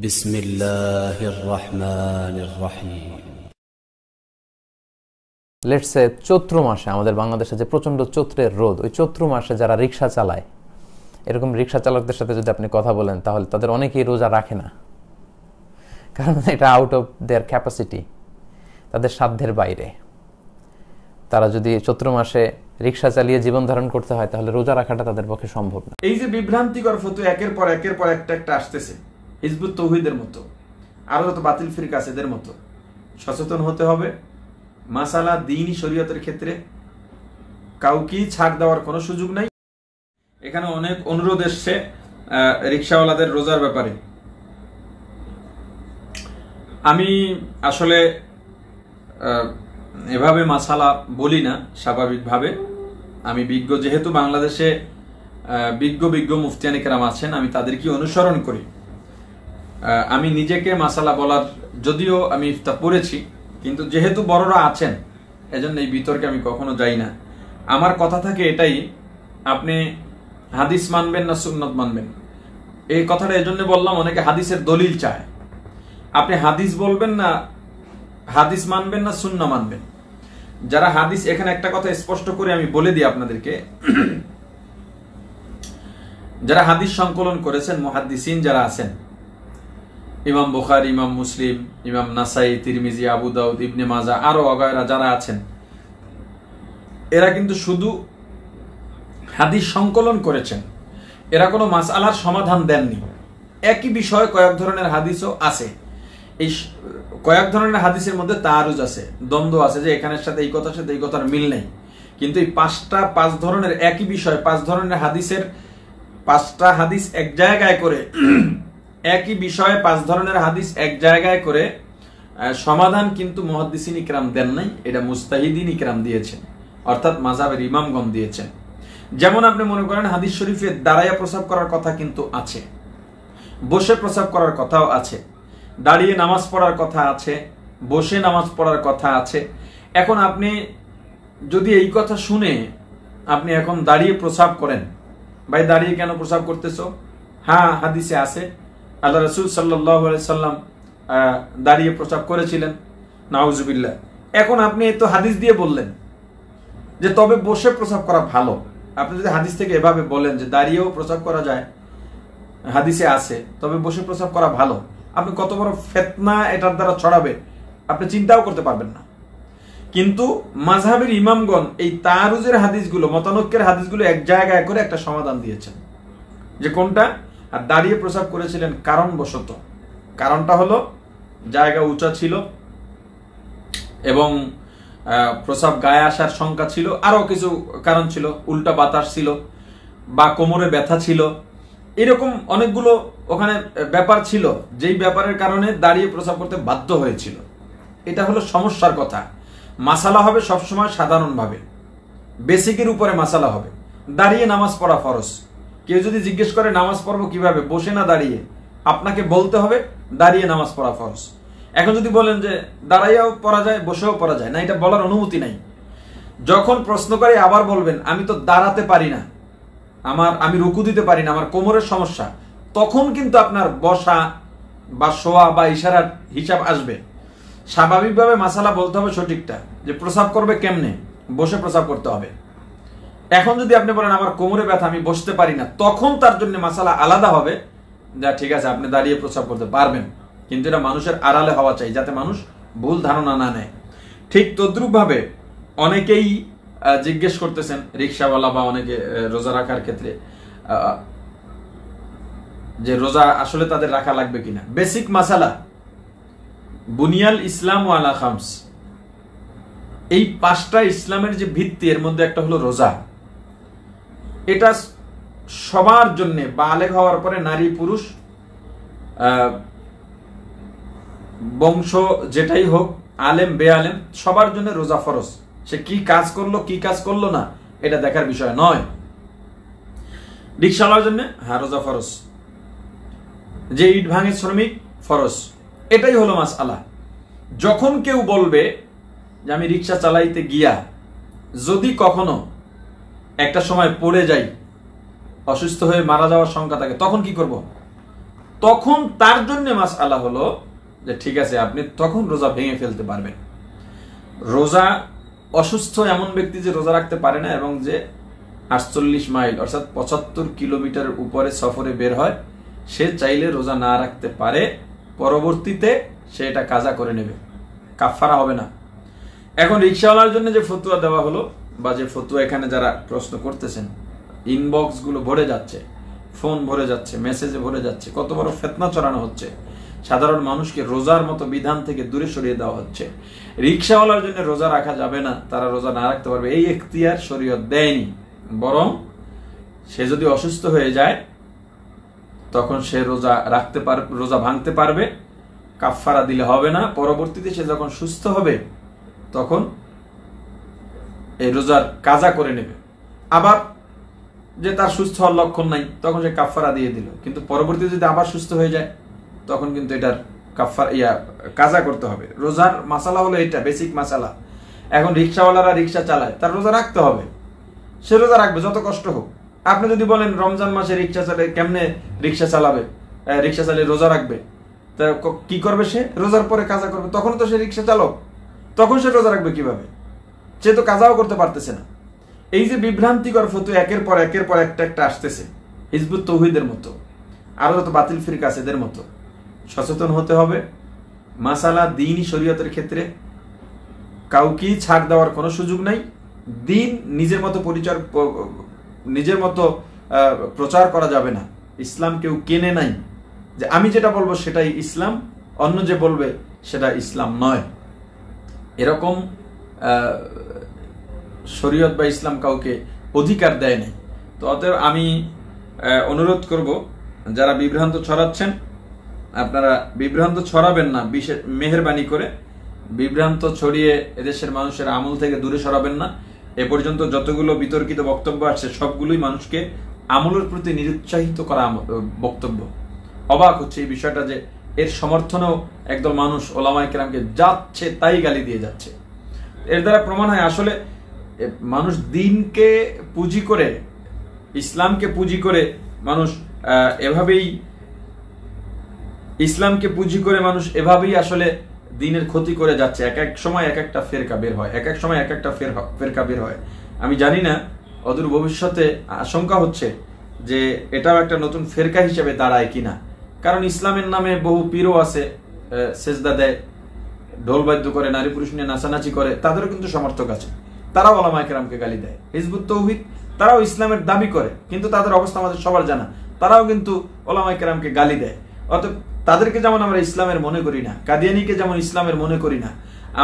بسم الله الرحمن الرحيم let's চৈত্র মাসে আমাদের বাংলাদেশে যে প্রচন্ড চৈত্রের রোদ ওই চৈত্র মাসে যারা রিক্সা চালায় এরকম রিক্সা চালকদের সাথে যদি আপনি কথা বলেন তাহলে তাদের অনেকেই রোজা রাখে না কারণ এটা আউট অফ দেয়ার ক্যাপাসিটি তাদের সাধ্যের বাইরে তারা যদি চৈত্র মাসে রিক্সা চালিয়ে জীবন ধারণ করতে হয় তাহলে রোজা রাখাটা তাদের পক্ষে সম্ভব না এই যে বিভ্রান্তিকর ফতো একের পর একের পর একটা একটা আসতেছে হিজবুত তৌহিদের মতো আরও যত বাতিল ফিরিক আছে এদের মতো সচেতন হতে হবে মাসালা দিনই শরীয়তের ক্ষেত্রে কাউকে ছাড় দেওয়ার কোনো সুযোগ নাই এখানে অনেক অনুরোধ এসছে রিক্সাওয়ালাদের রোজার ব্যাপারে আমি আসলে এভাবে মাসালা বলি না স্বাভাবিকভাবে আমি বিজ্ঞ যেহেতু বাংলাদেশে বিজ্ঞ বিজ্ঞ মুফতিয়ানিকেরাম আছেন আমি তাদেরকে অনুসরণ করি আমি নিজেকে মাসালা বলার যদিও আমি ইফতার পড়েছি কিন্তু যেহেতু বড়রা আছেন এজন্য এই বিতর্কে আমি কখনো যাই না আমার কথা থাকে এটাই আপনি হাদিস মানবেন না সুন্নত মানবেন এই কথাটা এজন্য বললাম অনেকে হাদিসের দলিল চায় আপনি হাদিস বলবেন না হাদিস মানবেন না সুন্না মানবেন যারা হাদিস এখানে একটা কথা স্পষ্ট করে আমি বলে দিই আপনাদেরকে যারা হাদিস সংকলন করেছেন মহাদিসিন যারা আছেন ইমাম বুখার ইমাম মুসলিম ইমাম নাসাই তিরমিজি আবু দাউদ ইবনে মাজা আরো অগয়রা যারা আছেন এরা কিন্তু শুধু হাদিস সংকলন করেছেন এরা কোনো আলার সমাধান দেননি একই বিষয়ে কয়েক ধরনের হাদিসও আছে এই কয়েক ধরনের হাদিসের মধ্যে তারুজ আছে দ্বন্দ্ব আছে যে এখানের সাথে এই কথার সাথে এই কথার মিল নেই কিন্তু এই পাঁচটা পাঁচ ধরনের একই বিষয় পাঁচ ধরনের হাদিসের পাঁচটা হাদিস এক জায়গায় করে একই বিষয়ে পাঁচ ধরনের হাদিস এক জায়গায় করে সমাধান কিন্তু মহাদিসিন ইকরাম দেন নাই এটা মুস্তাহিদিন ইকরাম দিয়েছেন অর্থাৎ মাজাবের ইমামগণ দিয়েছেন যেমন আপনি মনে করেন হাদিস শরীফে দাঁড়াইয়া প্রসাব করার কথা কিন্তু আছে বসে প্রসাব করার কথাও আছে দাঁড়িয়ে নামাজ পড়ার কথা আছে বসে নামাজ পড়ার কথা আছে এখন আপনি যদি এই কথা শুনে আপনি এখন দাঁড়িয়ে প্রসাব করেন ভাই দাঁড়িয়ে কেন প্রসাব করতেছ হ্যাঁ হাদিসে আছে আল্লাহ রসুল সাল্লাহ সাল্লাম দাঁড়িয়ে প্রস্তাব করেছিলেন নাউজুবিল্লা এখন আপনি তো হাদিস দিয়ে বললেন যে তবে বসে প্রস্রাব করা ভালো আপনি যদি হাদিস থেকে এভাবে বলেন যে দাঁড়িয়েও প্রস্রাব করা যায় হাদিসে আছে তবে বসে প্রস্রাব করা ভালো আপনি কত বড় ফেতনা এটার দ্বারা ছড়াবে আপনি চিন্তাও করতে পারবেন না কিন্তু মাঝহাবের ইমামগণ এই তারুজের হাদিসগুলো মতানক্যের হাদিসগুলো এক জায়গায় করে একটা সমাধান দিয়েছেন যে কোনটা আর দাঁড়িয়ে প্রসাব করেছিলেন কারণবশত কারণটা হলো জায়গা উঁচা ছিল এবং প্রসাব গায়ে আসার সংখ্যা ছিল আরও কিছু কারণ ছিল উল্টা বাতাস ছিল বা কোমরে ব্যথা ছিল এরকম অনেকগুলো ওখানে ব্যাপার ছিল যেই ব্যাপারের কারণে দাঁড়িয়ে প্রসাব করতে বাধ্য হয়েছিল এটা হলো সমস্যার কথা মাসালা হবে সবসময় সাধারণভাবে বেসিকের উপরে মাসালা হবে দাঁড়িয়ে নামাজ পড়া ফরস কেউ যদি জিজ্ঞেস করে নামাজ পড়বো কিভাবে বসে না দাঁড়িয়ে আপনাকে বলতে হবে দাঁড়িয়ে নামাজ পড়া ফরজ এখন যদি বলেন যে দাঁড়াইয়াও পড়া যায় বসেও পড়া যায় না এটা বলার অনুমতি নাই যখন প্রশ্ন করে আবার বলবেন আমি তো দাঁড়াতে পারি না আমার আমি রুকু দিতে পারি না আমার কোমরের সমস্যা তখন কিন্তু আপনার বসা বা শোয়া বা ইশারার হিসাব আসবে স্বাভাবিকভাবে মাসালা বলতে হবে সঠিকটা যে প্রসাব করবে কেমনে বসে প্রসাব করতে হবে এখন যদি আপনি বলেন আমার কোমরে ব্যথা আমি বসতে পারি না তখন তার জন্য মাসালা আলাদা হবে যা ঠিক আছে আপনি দাঁড়িয়ে প্রস্রাব করতে পারবেন কিন্তু এটা মানুষের আড়ালে হওয়া চাই যাতে মানুষ ভুল ধারণা না নেয় ঠিক তদ্রুপভাবে অনেকেই জিজ্ঞেস করতেছেন রিক্সাওয়ালা বা অনেকে রোজা রাখার ক্ষেত্রে যে রোজা আসলে তাদের রাখা লাগবে কিনা বেসিক মাসালা বুনিয়াল ইসলাম ওয়ালা খামস এই পাঁচটা ইসলামের যে ভিত্তি এর মধ্যে একটা হলো রোজা এটা সবার জন্যে বালেগ হওয়ার পরে নারী পুরুষ বংশ যেটাই হোক আলেম বে আলেম সবার জন্য রোজা ফরস সে কি কাজ করলো কি কাজ করলো না এটা দেখার বিষয় নয় রিক্সাওয়ালার জন্য হ্যাঁ রোজা ফরজ যে ইট ভাঙে শ্রমিক ফরস এটাই হলো মাস আলা যখন কেউ বলবে যে আমি রিক্সা চালাইতে গিয়া যদি কখনো একটা সময় পড়ে যাই অসুস্থ হয়ে মারা যাওয়ার শঙ্কা থাকে তখন কি করব। তখন তার জন্য মাস আলা হলো যে ঠিক আছে আপনি তখন রোজা ভেঙে ফেলতে পারবেন রোজা অসুস্থ এমন ব্যক্তি যে রোজা রাখতে পারে না এবং যে আটচল্লিশ মাইল অর্থাৎ পঁচাত্তর কিলোমিটার উপরে সফরে বের হয় সে চাইলে রোজা না রাখতে পারে পরবর্তীতে সে এটা কাজা করে নেবে কাফারা হবে না এখন রিক্সাওয়ালার জন্য যে ফতুয়া দেওয়া হলো বা যে ফতুয়া এখানে যারা প্রশ্ন করতেছেন ইনবক্সগুলো ভরে যাচ্ছে ফোন ভরে যাচ্ছে মেসেজে ভরে যাচ্ছে কত বড় ফেতনা চড়ানো হচ্ছে সাধারণ মানুষকে রোজার মতো বিধান থেকে দূরে সরিয়ে দেওয়া হচ্ছে রিক্সাওয়ালার জন্য রোজা রাখা যাবে না তারা রোজা না রাখতে পারবে এই এখতিয়ার শরীয়ত দেয়নি বরং সে যদি অসুস্থ হয়ে যায় তখন সে রোজা রাখতে পারবে রোজা ভাঙতে পারবে কাফারা দিলে হবে না পরবর্তীতে সে যখন সুস্থ হবে তখন এই রোজার কাজা করে নেবে আবার যে তার সুস্থ হওয়ার লক্ষণ নাই তখন সে কাফারা দিয়ে দিল কিন্তু পরবর্তী যদি আবার সুস্থ হয়ে যায় তখন কিন্তু এটার কাফার ইয়া কাজা করতে হবে রোজার মাসালা হলো এটা বেসিক মাসালা এখন রিক্সাওয়ালারা রিক্সা চালায় তার রোজা রাখতে হবে সে রোজা রাখবে যত কষ্ট হোক আপনি যদি বলেন রমজান মাসে রিক্সা চালে কেমনে রিক্সা চালাবে রিক্সা চালিয়ে রোজা রাখবে তা কি করবে সে রোজার পরে কাজা করবে তখন তো সে রিক্সা চালক তখন সে রোজা রাখবে কিভাবে সে তো কাজাও করতে পারতেছে না এই যে বিভ্রান্তিকর ফতু একের পর একের পর একটা একটা আসতেছে হিজবুত তহিদের মতো আরও যত বাতিল ফিরিক আছে এদের মতো সচেতন হতে হবে মাসালা দিনই শরীয়তের ক্ষেত্রে কাউকে ছাড় দেওয়ার কোনো সুযোগ নাই দিন নিজের মতো পরিচয় নিজের মতো প্রচার করা যাবে না ইসলাম কেউ কেনে নাই যে আমি যেটা বলবো সেটাই ইসলাম অন্য যে বলবে সেটা ইসলাম নয় এরকম শরীয়ত বা ইসলাম কাউকে অধিকার দেয় নাই তো অতএব আমি অনুরোধ করব যারা বিভ্রান্ত ছড়াচ্ছেন আপনারা বিভ্রান্ত ছড়াবেন না বিশেষ মেহরবানি করে বিভ্রান্ত ছড়িয়ে এদেশের মানুষের আমল থেকে দূরে সরাবেন না এ পর্যন্ত যতগুলো বিতর্কিত বক্তব্য আসছে সবগুলোই মানুষকে আমলের প্রতি নিরুৎসাহিত করা বক্তব্য অবাক হচ্ছে এই বিষয়টা যে এর সমর্থনেও একদল মানুষ ওলামাইকেরামকে যাচ্ছে তাই গালি দিয়ে যাচ্ছে এর দ্বারা প্রমাণ হয় আসলে মানুষ দিনকে পুঁজি করে ইসলামকে পুঁজি করে মানুষ এভাবেই ইসলামকে পুঁজি করে মানুষ এভাবেই আসলে দিনের ক্ষতি করে যাচ্ছে এক এক সময় এক একটা ফেরকা বের হয় এক এক সময় এক একটা ফের ফেরকা বের হয় আমি জানি না অদূর ভবিষ্যতে আশঙ্কা হচ্ছে যে এটাও একটা নতুন ফেরকা হিসেবে দাঁড়ায় কিনা কারণ ইসলামের নামে বহু পীরও আছে সেজদা দেয় ঢোল বাদ্য করে নারী পুরুষ নিয়ে নাচানাচি করে তাদেরও কিন্তু সমর্থক আছে তারাও ওলামাইকেরামকে গালি দেয় হিজবুত তৌহিদ তারাও ইসলামের দাবি করে কিন্তু তাদের অবস্থা আমাদের সবার জানা তারাও কিন্তু ওলামাইকেরামকে গালি দেয় অত তাদেরকে যেমন আমরা ইসলামের মনে করি না কাদিয়ানিকে যেমন ইসলামের মনে করি না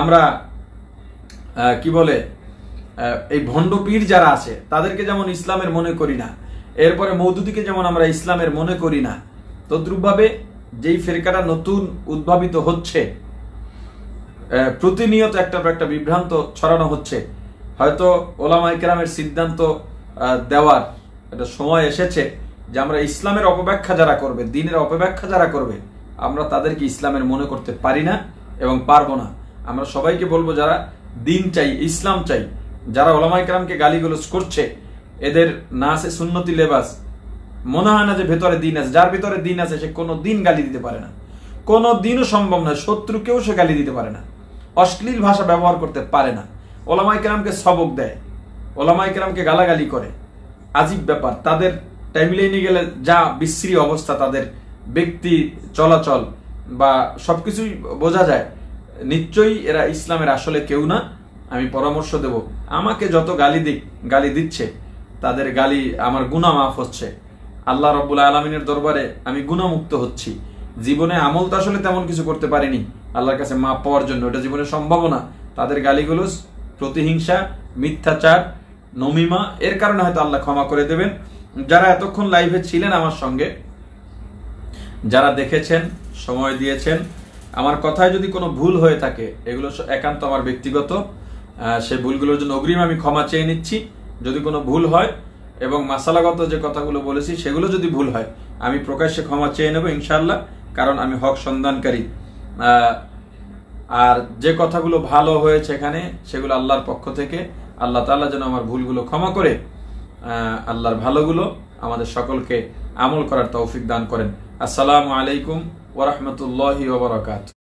আমরা কি বলে এই ভণ্ডপীর যারা আছে তাদেরকে যেমন ইসলামের মনে করি না এরপরে মৌদুদিকে যেমন আমরা ইসলামের মনে করি না তদ্রুপভাবে যেই ফেরকাটা নতুন উদ্ভাবিত হচ্ছে প্রতিনিয়ত একটা পর একটা বিভ্রান্ত ছড়ানো হচ্ছে হয়তো ওলামা ইকরামের সিদ্ধান্ত দেওয়ার একটা সময় এসেছে যে আমরা ইসলামের অপব্যাখ্যা যারা করবে দিনের অপব্যাখ্যা যারা করবে আমরা তাদেরকে ইসলামের মনে করতে পারি না এবং পারবো না আমরা সবাইকে বলবো যারা দিন চাই ইসলাম চাই যারা ওলামা ইকরামকে গালিগুলোজ করছে এদের না আছে সুন্নতি লেবাস মনে হয় না যে ভেতরে দিন আছে যার ভেতরে দিন আছে সে কোনো দিন গালি দিতে পারে না কোনো দিনও সম্ভব নয় শত্রুকেও সে গালি দিতে পারে না অশ্লীল ভাষা ব্যবহার করতে পারে না ওলামাই কেরামকে সবক দেয় ওলামাই কেরামকে গালাগালি করে আজীব ব্যাপার তাদের টাইমলাইনে গেলে যা বিশ্রী অবস্থা তাদের ব্যক্তি চলাচল বা সবকিছুই বোঝা যায় নিশ্চয়ই এরা ইসলামের আসলে কেউ না আমি পরামর্শ দেব আমাকে যত গালি দিক গালি দিচ্ছে তাদের গালি আমার গুণা মাফ হচ্ছে আল্লাহ রব্বুল আলমিনের দরবারে আমি গুণামুক্ত হচ্ছি জীবনে আমল তো আসলে তেমন কিছু করতে পারিনি আল্লাহর কাছে মাপ পাওয়ার জন্য ওটা জীবনে সম্ভব না তাদের গালিগুলোজ প্রতিহিংসা মিথ্যাচার নমিমা এর কারণে হয়তো আল্লাহ ক্ষমা করে দেবেন যারা এতক্ষণ লাইভে ছিলেন আমার সঙ্গে যারা দেখেছেন সময় দিয়েছেন আমার কথায় যদি কোনো ভুল হয়ে থাকে এগুলো একান্ত আমার ব্যক্তিগত সে ভুলগুলোর জন্য অগ্রিম আমি ক্ষমা চেয়ে নিচ্ছি যদি কোনো ভুল হয় এবং মাসালাগত যে কথাগুলো বলেছি সেগুলো যদি ভুল হয় আমি প্রকাশ্যে ক্ষমা চেয়ে নেব ইনশাল্লাহ কারণ আমি হক সন্ধানকারী আর যে কথাগুলো ভালো হয়েছে এখানে সেগুলো আল্লাহর পক্ষ থেকে আল্লাহ তাআলা যেন আমার ভুলগুলো ক্ষমা করে আল্লাহর ভালোগুলো আমাদের সকলকে আমল করার তৌফিক দান করেন আসসালামু আলাইকুম ওরহমতুল্লাহ ওবরাকাত